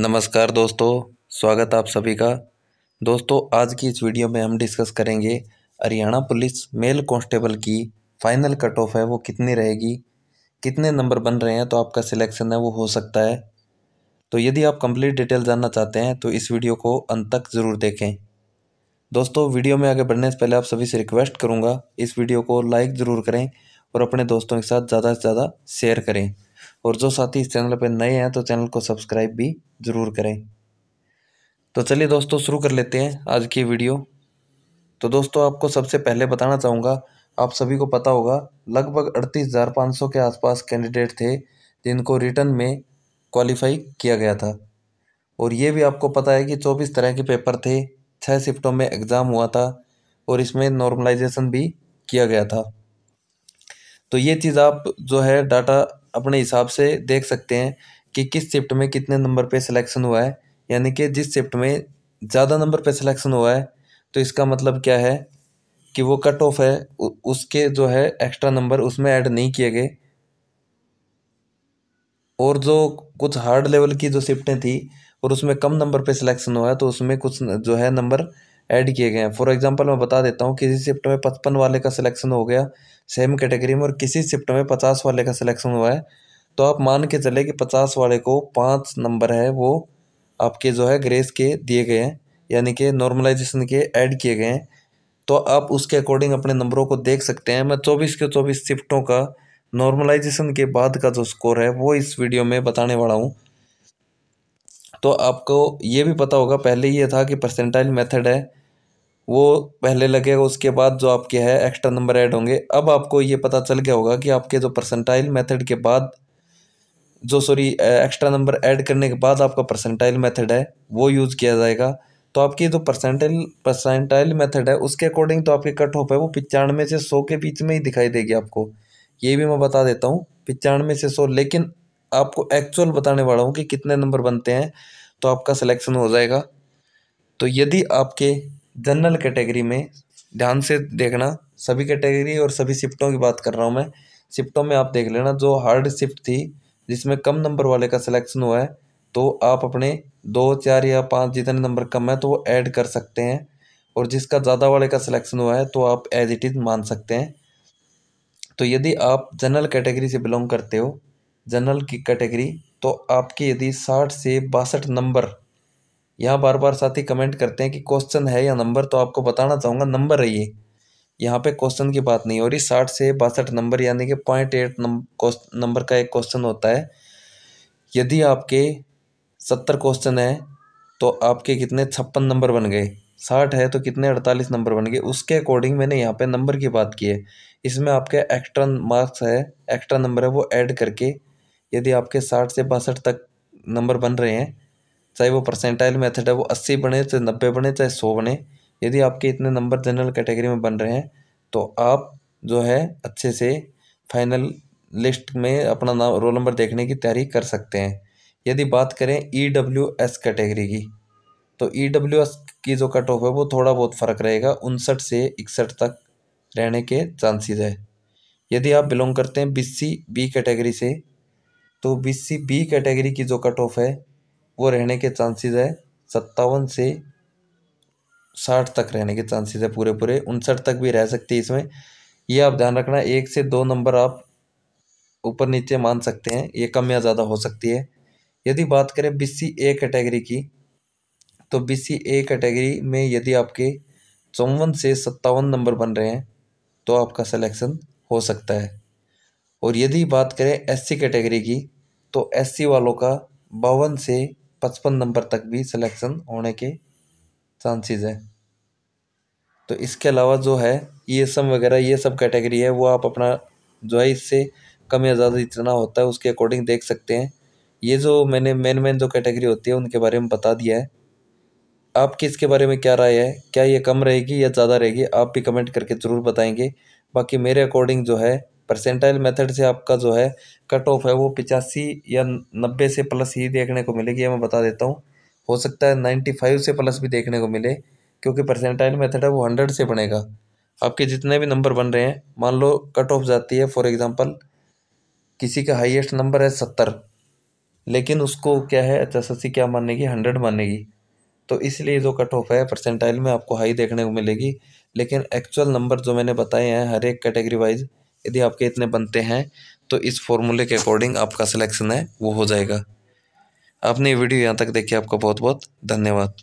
नमस्कार दोस्तों स्वागत आप सभी का दोस्तों आज की इस वीडियो में हम डिस्कस करेंगे हरियाणा पुलिस मेल कांस्टेबल की फ़ाइनल कट ऑफ है वो कितनी रहेगी कितने नंबर बन रहे हैं तो आपका सिलेक्शन है वो हो सकता है तो यदि आप कंप्लीट डिटेल जानना चाहते हैं तो इस वीडियो को अंत तक ज़रूर देखें दोस्तों वीडियो में आगे बढ़ने से पहले आप सभी से रिक्वेस्ट करूँगा इस वीडियो को लाइक ज़रूर करें और अपने दोस्तों के साथ ज़्यादा से ज़्यादा शेयर करें और जो साथी इस चैनल पर नए हैं तो चैनल को सब्सक्राइब भी ज़रूर करें तो चलिए दोस्तों शुरू कर लेते हैं आज की वीडियो तो दोस्तों आपको सबसे पहले बताना चाहूँगा आप सभी को पता होगा लगभग अड़तीस हज़ार पाँच सौ के आसपास कैंडिडेट थे जिनको रिटर्न में क्वालिफाई किया गया था और ये भी आपको पता है कि चौबीस तरह के पेपर थे छः शिफ्टों में एग्ज़ाम हुआ था और इसमें नॉर्मलाइजेशन भी किया गया था तो ये चीज़ आप जो है डाटा अपने हिसाब से देख सकते हैं कि किस शिफ्ट में कितने नंबर पे सिलेक्शन हुआ है यानी कि जिस शिफ्ट में ज़्यादा नंबर पे सिलेक्शन हुआ है तो इसका मतलब क्या है कि वो कट ऑफ है उसके जो है एक्स्ट्रा नंबर उसमें ऐड नहीं किए गए और जो कुछ हार्ड लेवल की जो शिफ्टें थी और उसमें कम नंबर पे सिलेक्शन हुआ है तो उसमें कुछ जो है नंबर ऐड किए गए हैं फॉर एग्जांपल मैं बता देता हूँ किसी शिफ्ट में पचपन वाले का सिलेक्शन हो गया सेम कैटेगरी में और किसी शिफ्ट में पचास वाले का सिलेक्शन हुआ है तो आप मान के चले कि पचास वाले को पाँच नंबर है वो आपके जो है ग्रेस के दिए गए हैं यानी कि नॉर्मलाइजेशन के ऐड किए गए हैं तो आप उसके अकॉर्डिंग अपने नंबरों को देख सकते हैं मैं चौबीस के चौबीस शिफ्टों का नॉर्मलाइजेशन के बाद का जो स्कोर है वो इस वीडियो में बताने वाला हूँ तो आपको ये भी पता होगा पहले ये था कि परसेंटाइल मेथड है वो पहले लगेगा उसके बाद जो आपके है एक्स्ट्रा नंबर ऐड होंगे अब आपको ये पता चल गया होगा कि आपके जो परसेंटाइल मेथड के बाद जो सॉरी एक्स्ट्रा नंबर ऐड करने के बाद आपका परसेंटाइल मेथड है वो यूज़ किया जाएगा तो आपकी जो परसेंटाइल परसेंटाइल मेथड है उसके अकॉर्डिंग तो आपके कट ऑफ है वो पचानवे से सौ के बीच में ही दिखाई देगी आपको ये भी मैं बता देता हूँ पचानवे से सौ लेकिन आपको एक्चुअल बताने वाला हूँ कि कितने नंबर बनते हैं तो आपका सिलेक्शन हो जाएगा तो यदि आपके जनरल कैटेगरी में ध्यान से देखना सभी कैटेगरी और सभी शिफ्टों की बात कर रहा हूँ मैं शिफ्टों में आप देख लेना जो हार्ड शिफ्ट थी जिसमें कम नंबर वाले का सिलेक्शन हुआ है तो आप अपने दो चार या पाँच जितने नंबर कम है तो वो ऐड कर सकते हैं और जिसका ज़्यादा वाले का सिलेक्शन हुआ है तो आप एज इट इज़ मान सकते हैं तो यदि आप जनरल कैटेगरी से बिलोंग करते हो जनरल की कैटेगरी तो आपके यदि साठ से बासठ नंबर यहाँ बार बार साथी कमेंट करते हैं कि क्वेश्चन है या नंबर तो आपको बताना चाहूँगा नंबर है ये यहाँ पे क्वेश्चन की बात नहीं हो रही साठ से बासठ नंबर यानी कि पॉइंट एट नंबर का एक क्वेश्चन होता है यदि आपके सत्तर क्वेश्चन है तो आपके कितने छप्पन नंबर बन गए साठ है तो कितने अड़तालीस नंबर बन गए उसके अकॉर्डिंग मैंने यहाँ पे नंबर की बात की है इसमें आपके एक्स्ट्रा मार्क्स है एक्स्ट्रा नंबर है वो ऐड करके यदि आपके साठ से बासठ तक नंबर बन रहे हैं चाहे वो परसेंटाइल मेथड है वो अस्सी बने चाहे नब्बे बने चाहे सौ बने यदि आपके इतने नंबर जनरल कैटेगरी में बन रहे हैं तो आप जो है अच्छे से फाइनल लिस्ट में अपना नाम रोल नंबर देखने की तैयारी कर सकते हैं यदि बात करें ई डब्ल्यू एस कैटेगरी की तो ई डब्ल्यू एस की जो कट ऑफ है वो थोड़ा बहुत फ़र्क रहेगा उनसठ से इकसठ तक रहने के चांसेस है यदि आप बिलोंग करते हैं बी सी बी कैटेगरी से तो बी सी बी कैटेगरी की जो कट ऑफ है वो रहने के चांसेस है सत्तावन से साठ तक रहने के चांसेस है पूरे पूरे उनसठ तक भी रह सकती है इसमें ये आप ध्यान रखना एक से दो नंबर आप ऊपर नीचे मान सकते हैं ये कम या ज़्यादा हो सकती है यदि बात करें बी सी ए कैटेगरी की तो बी सी ए कैटेगरी में यदि आपके चौवन से सत्तावन नंबर बन रहे हैं तो आपका सिलेक्शन हो सकता है और यदि बात करें एस सी कैटेगरी की तो एस सी वालों का बावन से पचपन नंबर तक भी सिलेक्शन होने के चांसेस है तो इसके अलावा जो है ई एस एम वगैरह ये सब कैटेगरी है वो आप अपना जो है इससे कम या ज़्यादा जितना होता है उसके अकॉर्डिंग देख सकते हैं ये जो मैंने मेन मेन जो कैटेगरी होती है उनके बारे में बता दिया है आपकी इसके बारे में क्या राय है क्या ये कम रहेगी या ज़्यादा रहेगी आप भी कमेंट करके ज़रूर बताएंगे बाकी मेरे अकॉर्डिंग जो है परसेंटाइल मेथड से आपका जो है कट ऑफ है वो पिचासी या नब्बे से प्लस ही देखने को मिलेगी मैं बता देता हूँ हो सकता है नाइन्टी फाइव से प्लस भी देखने को मिले क्योंकि परसेंटाइल मेथड है वो हंड्रेड से बनेगा आपके जितने भी नंबर बन रहे हैं मान लो कट ऑफ जाती है फॉर एग्ज़ाम्पल किसी का हाइएस्ट नंबर है सत्तर लेकिन उसको क्या है एच एस एस सी क्या मानेगी हंड्रेड मानेगी तो इसलिए जो कट ऑफ है परसेंटाइल में आपको हाई देखने को मिलेगी लेकिन एक्चुअल नंबर जो मैंने बताए हैं हर एक कैटेगरी वाइज यदि आपके इतने बनते हैं तो इस फॉर्मूले के अकॉर्डिंग आपका सिलेक्शन है वो हो जाएगा आपने ये वीडियो यहाँ तक देखिए आपका बहुत बहुत धन्यवाद